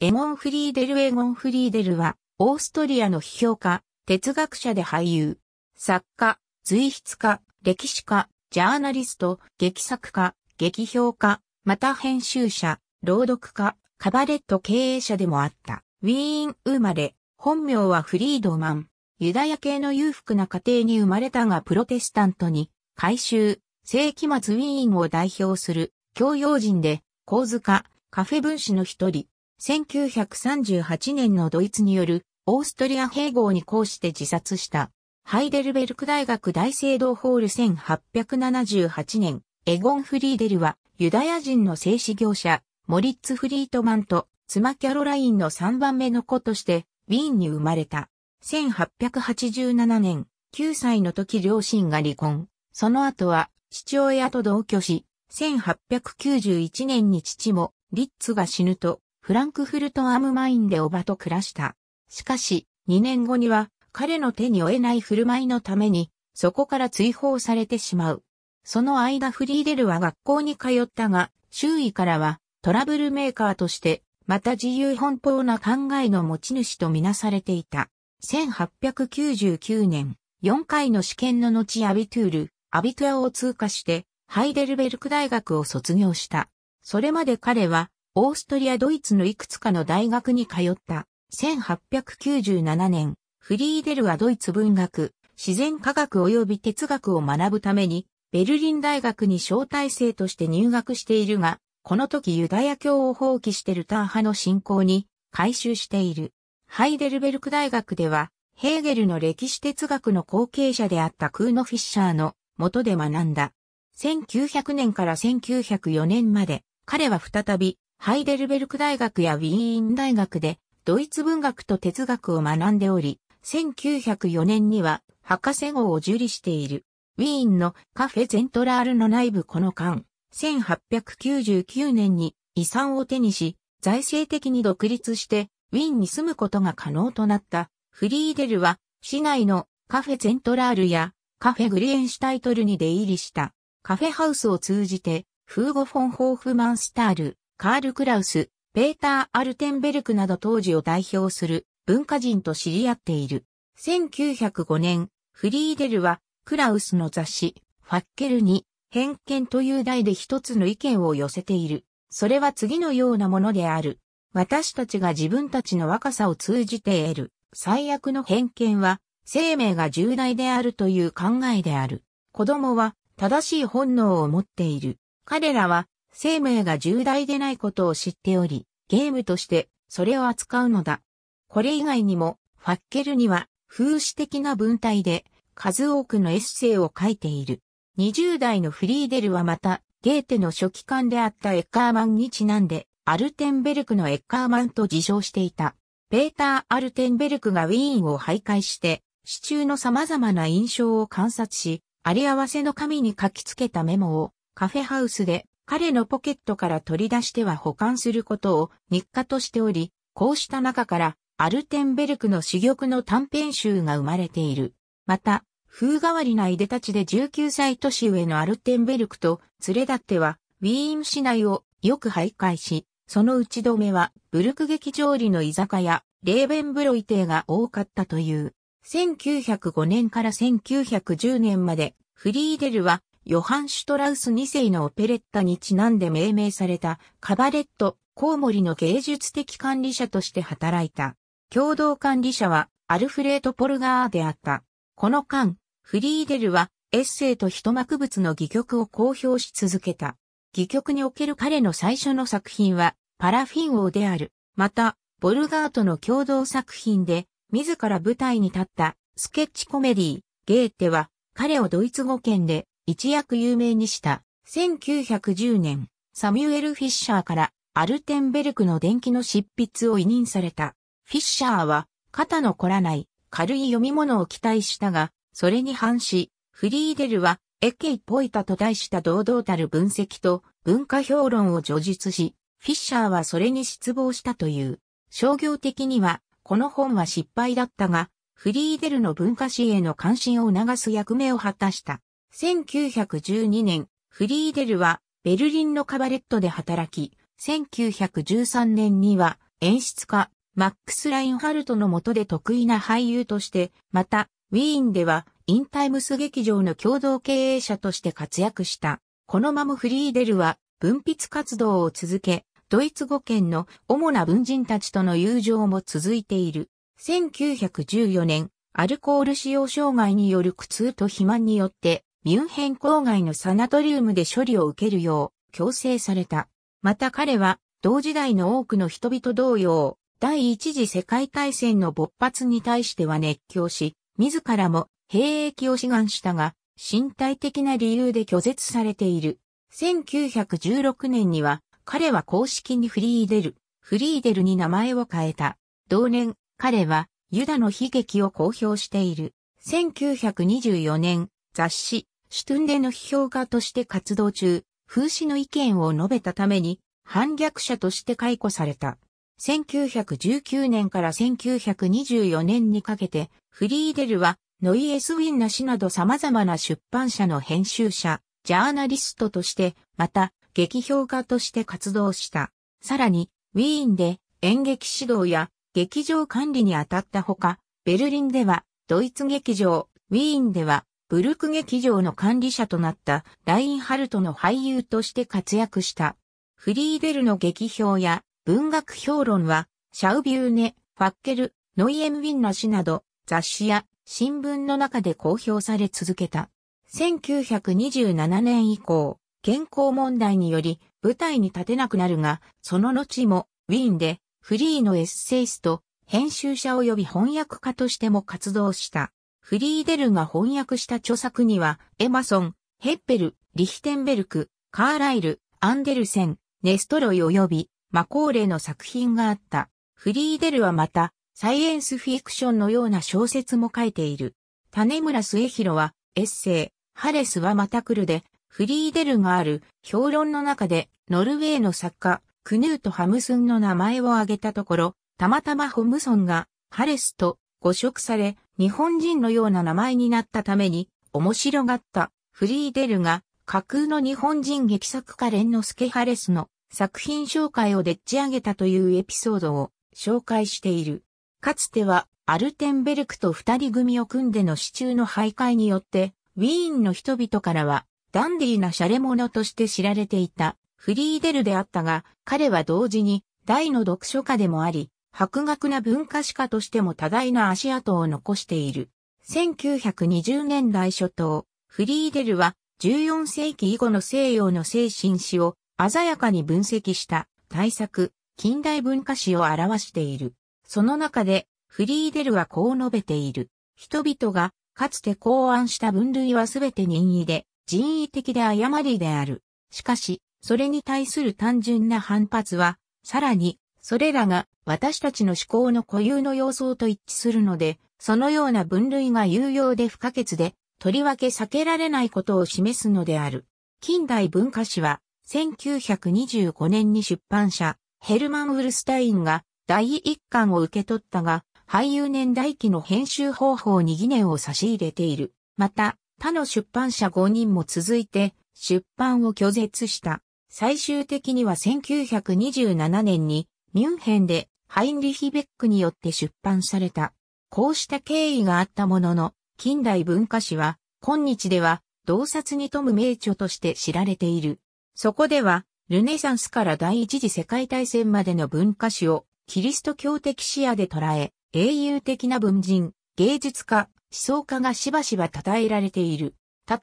エモン・フリーデル・エゴン・フリーデルは、オーストリアの批評家、哲学者で俳優、作家、随筆家、歴史家、ジャーナリスト、劇作家、劇評家、また編集者、朗読家、カバレット経営者でもあった。ウィーン生まれ、本名はフリードマン。ユダヤ系の裕福な家庭に生まれたがプロテスタントに、改修、世紀末ウィーンを代表する、教養人で、構図家、カフェ分子の一人、1938年のドイツによるオーストリア併合に抗して自殺した。ハイデルベルク大学大聖堂ホール1878年、エゴン・フリーデルはユダヤ人の製紙業者、モリッツ・フリートマンと妻キャロラインの3番目の子として、ウィーンに生まれた。1887年、9歳の時両親が離婚。その後は父親と同居し、1891年に父もリッツが死ぬとフランクフルト・アムマインで叔母と暮らした。しかし、2年後には彼の手に負えない振る舞いのために、そこから追放されてしまう。その間フリーデルは学校に通ったが、周囲からはトラブルメーカーとして、また自由奔放な考えの持ち主とみなされていた。1899年、4回の試験の後アビトゥール、アビトゥアを通過して、ハイデルベルク大学を卒業した。それまで彼は、オーストリア・ドイツのいくつかの大学に通った。1897年、フリーデルはドイツ文学、自然科学及び哲学を学ぶために、ベルリン大学に招待生として入学しているが、この時ユダヤ教を放棄してルター派の信仰に改修している。ハイデルベルク大学では、ヘーゲルの歴史哲学の後継者であったクーノ・フィッシャーの元で学んだ。1900年から1904年まで、彼は再びハイデルベルク大学やウィーン大学でドイツ文学と哲学を学んでおり、1904年には博士号を受理している。ウィーンのカフェゼントラールの内部この間、1899年に遺産を手にし、財政的に独立してウィーンに住むことが可能となったフリーデルは市内のカフェゼントラールやカフェグリエンシュタイトルに出入りしたカフェハウスを通じてフーゴ・フォン・ホーフマンスタール、カール・クラウス、ペーター・アルテンベルクなど当時を代表する文化人と知り合っている。1905年、フリーデルはクラウスの雑誌、ファッケルに、偏見という題で一つの意見を寄せている。それは次のようなものである。私たちが自分たちの若さを通じて得る最悪の偏見は生命が重大であるという考えである。子供は正しい本能を持っている。彼らは生命が重大でないことを知っており、ゲームとしてそれを扱うのだ。これ以外にも、ファッケルには風刺的な文体で数多くのエッセイを書いている。20代のフリーデルはまた、ゲーテの初期官であったエッカーマンにちなんで、アルテンベルクのエッカーマンと自称していた。ペーター・アルテンベルクがウィーンを徘徊して、市中の様々な印象を観察し、あり合わせの紙に書きつけたメモをカフェハウスで彼のポケットから取り出しては保管することを日課としており、こうした中からアルテンベルクの珠玉の短編集が生まれている。また、風変わりない出立ちで19歳年上のアルテンベルクと連れ立っては、ウィーン市内をよく徘徊し、その打ち止めは、ブルク劇場里の居酒屋、レーベンブロイ亭が多かったという。1905年から1910年まで、フリーデルはヨハン・シュトラウス2世のオペレッタにちなんで命名されたカバレット、コウモリの芸術的管理者として働いた。共同管理者はアルフレート・ポルガーであった。この間、フリーデルはエッセイと一幕物の戯曲を公表し続けた。戯曲における彼の最初の作品はパラフィン王である。また、ボルガーとの共同作品で自ら舞台に立ったスケッチコメディー、ゲーテは彼をドイツ語圏で一躍有名にした。1910年、サミュエル・フィッシャーからアルテンベルクの伝記の執筆を委任された。フィッシャーは肩の凝らない軽い読み物を期待したが、それに反し、フリーデルはエケイ・ポイタと題した堂々たる分析と文化評論を叙述し、フィッシャーはそれに失望したという。商業的には、この本は失敗だったが、フリーデルの文化史への関心を促す役目を果たした。1912年、フリーデルはベルリンのカバレットで働き、1913年には演出家、マックス・ラインハルトの下で得意な俳優として、また、ウィーンでは、インタイムス劇場の共同経営者として活躍した。このままフリーデルは、文筆活動を続け、ドイツ語圏の主な文人たちとの友情も続いている。1914年、アルコール使用障害による苦痛と肥満によって、ミュンヘン郊外のサナトリウムで処理を受けるよう強制された。また彼は同時代の多くの人々同様、第一次世界大戦の勃発に対しては熱狂し、自らも兵役を志願したが、身体的な理由で拒絶されている。1916年には彼は公式にフリーデル、フリーデルに名前を変えた。同年、彼はユダの悲劇を公表している。1924年、雑誌、シュトゥンデの批評家として活動中、風刺の意見を述べたために、反逆者として解雇された。1919年から1924年にかけて、フリーデルは、ノイエス・ウィンナ氏など様々な出版社の編集者、ジャーナリストとして、また、劇評家として活動した。さらに、ウィーンで演劇指導や劇場管理に当たったほか、ベルリンではドイツ劇場、ウィーンではブルク劇場の管理者となったラインハルトの俳優として活躍した。フリーデルの劇評や文学評論は、シャウビューネ、ファッケル、ノイエンウィンナ氏など、雑誌や新聞の中で公表され続けた。1927年以降、健康問題により舞台に立てなくなるが、その後もウィーンでフリーのエッセイスト、編集者及び翻訳家としても活動した。フリーデルが翻訳した著作には、エマソン、ヘッペル、リヒテンベルク、カーライル、アンデルセン、ネストロイ及び、マコーレの作品があった。フリーデルはまた、サイエンスフィクションのような小説も書いている。種村末広は、エッセイ、ハレスはまた来るで、フリーデルがある評論の中で、ノルウェーの作家、クヌート・ハムスンの名前を挙げたところ、たまたまホムソンが、ハレスと誤植され、日本人のような名前になったために、面白がったフリーデルが架空の日本人劇作家ノ之ケハレスの作品紹介をでっち上げたというエピソードを紹介している。かつてはアルテンベルクと二人組を組んでの支柱の徘徊によって、ウィーンの人々からはダンディーなシャレ者として知られていたフリーデルであったが、彼は同時に大の読書家でもあり、博学な文化史家としても多大な足跡を残している。1920年代初頭、フリーデルは14世紀以後の西洋の精神史を鮮やかに分析した大作、近代文化史を表している。その中で、フリーデルはこう述べている。人々が、かつて考案した分類はすべて任意で、人為的で誤りである。しかし、それに対する単純な反発は、さらにそれらが私たちの思考の固有の様相と一致するので、そのような分類が有用で不可欠で、とりわけ避けられないことを示すのである。近代文化史は、1925年に出版社、ヘルマン・ウルスタインが第一巻を受け取ったが、俳優年代記の編集方法に疑念を差し入れている。また、他の出版社5人も続いて、出版を拒絶した。最終的には1927年にミュンヘンでハインリヒ・ベックによって出版された。こうした経緯があったものの、近代文化史は、今日では、洞察に富む名著として知られている。そこでは、ルネサンスから第一次世界大戦までの文化史を、キリスト教的視野で捉え、英雄的な文人、芸術家、思想家がしばしば称えられている。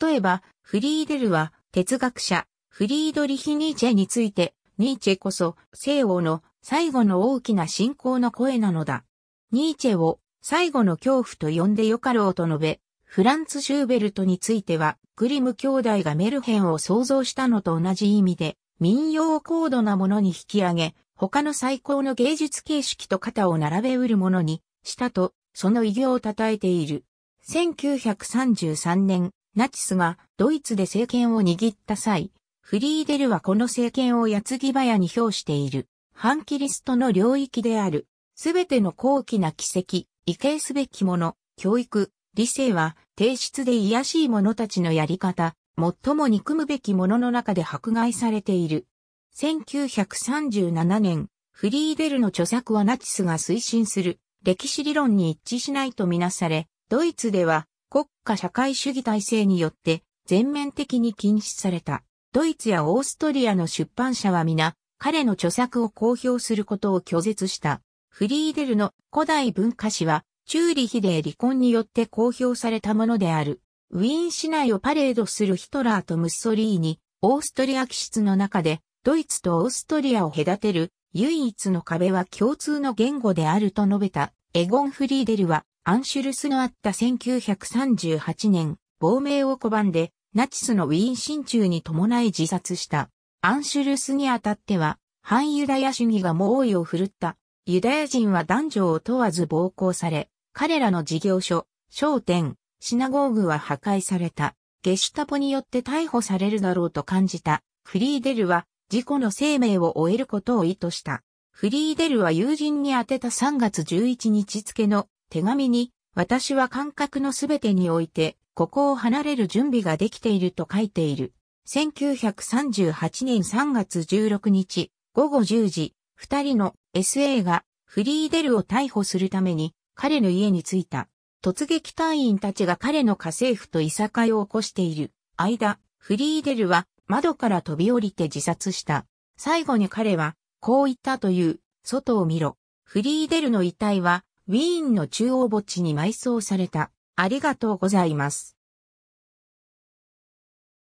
例えば、フリーデルは、哲学者、フリードリヒ・ニーチェについて、ニーチェこそ、西欧の最後の大きな信仰の声なのだ。ニーチェを最後の恐怖と呼んでよかろうと述べ、フランツ・シューベルトについては、グリム兄弟がメルヘンを想像したのと同じ意味で、民謡を高度なものに引き上げ、他の最高の芸術形式と肩を並べうるものにしたと、その偉業を称えている。1933年、ナチスがドイツで政権を握った際、フリーデルはこの政権を矢継ぎ早に評している。反キリストの領域である、すべての高貴な奇跡、異形すべきもの、教育、理性は、低質で卑しい者たちのやり方、最も憎むべきものの中で迫害されている。1937年、フリーデルの著作はナチスが推進する歴史理論に一致しないとみなされ、ドイツでは国家社会主義体制によって全面的に禁止された。ドイツやオーストリアの出版社は皆彼の著作を公表することを拒絶した。フリーデルの古代文化史は、チューリヒで離婚によって公表されたものである。ウィーン市内をパレードするヒトラーとムッソリーニ、オーストリア気質の中で、ドイツとオーストリアを隔てる唯一の壁は共通の言語であると述べた。エゴン・フリーデルは、アンシュルスのあった1938年、亡命を拒んで、ナチスのウィーン親中に伴い自殺した。アンシュルスにあたっては、反ユダヤ主義が猛威を振るった。ユダヤ人は男女を問わず暴行され、彼らの事業所、商店、シナゴーグは破壊された。ゲシュタポによって逮捕されるだろうと感じた。フリーデルは事故の生命を終えることを意図した。フリーデルは友人に宛てた3月11日付の手紙に、私は感覚のすべてにおいて、ここを離れる準備ができていると書いている。1938年3月16日午後10時、二人の SA がフリーデルを逮捕するために彼の家に着いた。突撃隊員たちが彼の家政婦といさかいを起こしている間、フリーデルは窓から飛び降りて自殺した。最後に彼はこう言ったという、外を見ろ。フリーデルの遺体はウィーンの中央墓地に埋葬された。ありがとうございます。